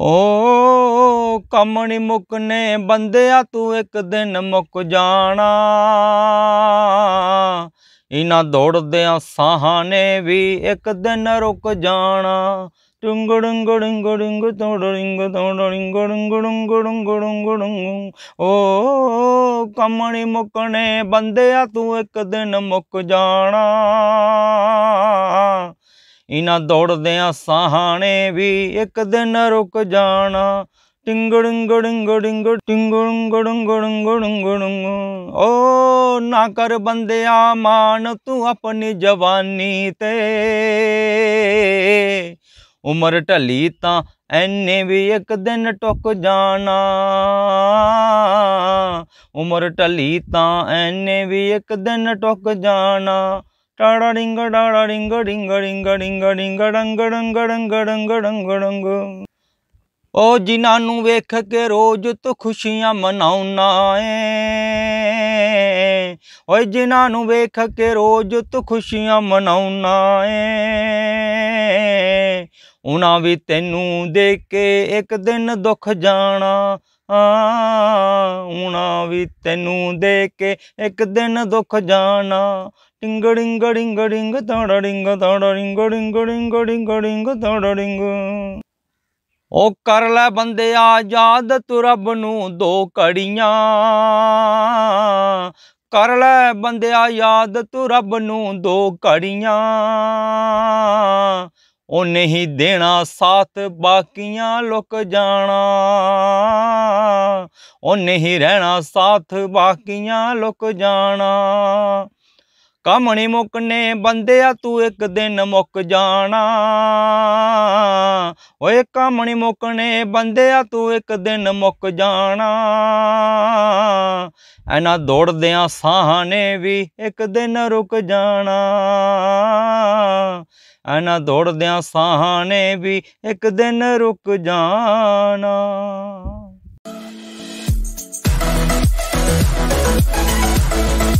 ਓ ਕੰਮ ਨਹੀਂ ਮੁੱਕਨੇ ਬੰਦਿਆ ਤੂੰ ਇੱਕ ਦਿਨ ਮੁੱਕ ਜਾਣਾ ਇਨਾ ਦੌੜਦਿਆਂ ਸਾਹਾਂ ਨੇ ਵੀ ਇੱਕ ਦਿਨ ਰੁਕ ਜਾਣਾ ਟੁੰਗੜੰਗੜੰਗੜੰਗ ਤੋੜਿੰਗ ਤੋੜਿੰਗੜੰਗੜੰਗੜੰਗੜੰਗੜੰਗੜੰਗ ਓ ਕੰਮ ਨਹੀਂ ਮੁੱਕਨੇ ਬੰਦਿਆ ਤੂੰ ਇੱਕ ਦਿਨ ਮੁੱਕ ਜਾਣਾ ਇਨਾ ਦੌੜਦਿਆਂ ਸਾਹਾਂ ਨੇ ਵੀ ਇੱਕ ਦਿਨ ਰੁਕ ਜਾਣਾ ਟਿੰਗੜਿੰਗੜਿੰਗੜਿੰਗੜਿੰਗੜਿੰਗੜਿੰਗੜਿੰਗੜਿੰਗੜਿੰਗੜਿੰਗ ਓ ਨਾ ਕਰ ਬੰਦਿਆ ਮਾਨ ਤੂੰ ਆਪਣੀ ਜਵਾਨੀ ਤੇ ਉਮਰ ਢਲੀ ਤਾਂ ਐਨੇ ਵੀ ਇੱਕ ਦਿਨ ਟੁੱਕ ਜਾਣਾ ਉਮਰ ਢਲੀ ਤਾਂ ਐਨੇ ਵੀ ਇੱਕ ਦਿਨ ਟੁੱਕ ਜਾਣਾ டாடா டிங்க டாடா டிங்க டிங்க டிங்க டிங்க டிங்க டங்க டங்க டங்க டங்க டங்க டங்க ਉਹ ਜਿਨ੍ਹਾਂ ਨੂੰ ਵੇਖ ਕੇ ਰੋਜ਼ ਤੋਂ ਖੁਸ਼ੀਆਂ ਮਨਾਉਣਾ ਏ ਓ ਜਿਨ੍ਹਾਂ ਨੂੰ ਵੇਖ ਕੇ ਰੋਜ਼ ਤੋਂ ਖੁਸ਼ੀਆਂ ਮਨਾਉਣਾ ਏ ਉਹਨਾਂ ਵੀ ਤੈਨੂੰ ਦੇਖ ਕੇ ਇੱਕ ਦਿਨ ਦੁੱਖ ਜਾਣਾ ਆਉਣਾ ਵੀ ਤੈਨੂੰ ਦੇਖ ਕੇ ਇੱਕ ਦਿਨ ਦੁੱਖ ਜਾਣਾ ਡਿੰਗ ਡਿੰਗ ਡਿੰਗ ਡਿੰਗ ਤਾੜਾ ਡਿੰਗ ਤਾੜਾ ਡਿੰਗ ਡਿੰਗ ਡਿੰਗ ਡਿੰਗ ਡਿੰਗ ਤਾੜਾ ਡਿੰਗ ਓ ਕਰ ਲੈ ਬੰਦਿਆ ਯਾਦ ਤੁ ਰੱਬ ਨੂੰ ਦੋ ਕੜੀਆਂ ਕਰ ਲੈ ਬੰਦਿਆ ਯਾਦ ਤੁ ਰੱਬ ਨੂੰ ਦੋ ਕੜੀਆਂ ਉਹ ਨਹੀਂ ਦੇਣਾ ਸਾਥ ਬਾਕੀਆਂ ਲੁਕ ਜਾਣਾ ਉਹ ਨਹੀਂ ਰਹਿਣਾ ਸਾਥ ਬਾਕੀਆਂ ਲੁਕ ਜਾਣਾ ਕਮਣੀ ਮੁਕਨੇ ਬੰਦਿਆ ਤੂੰ ਇੱਕ ਦਿਨ ਮੁੱਕ ਜਾਣਾ ਓਏ ਕਮਣੀ ਮੁਕਨੇ ਬੰਦਿਆ ਤੂੰ ਇੱਕ ਦਿਨ ਮੁੱਕ ਜਾਣਾ ਐਨਾ ਦੌੜਦਿਆਂ ਸਾਹਾਂ ਨੇ ਵੀ ਇੱਕ ਦਿਨ ਰੁਕ ਜਾਣਾ ਐਨਾ ਦੌੜਦਿਆਂ ਸਾਹਾਂ ਨੇ ਵੀ ਇੱਕ ਦਿਨ ਰੁਕ ਜਾਣਾ Thank you.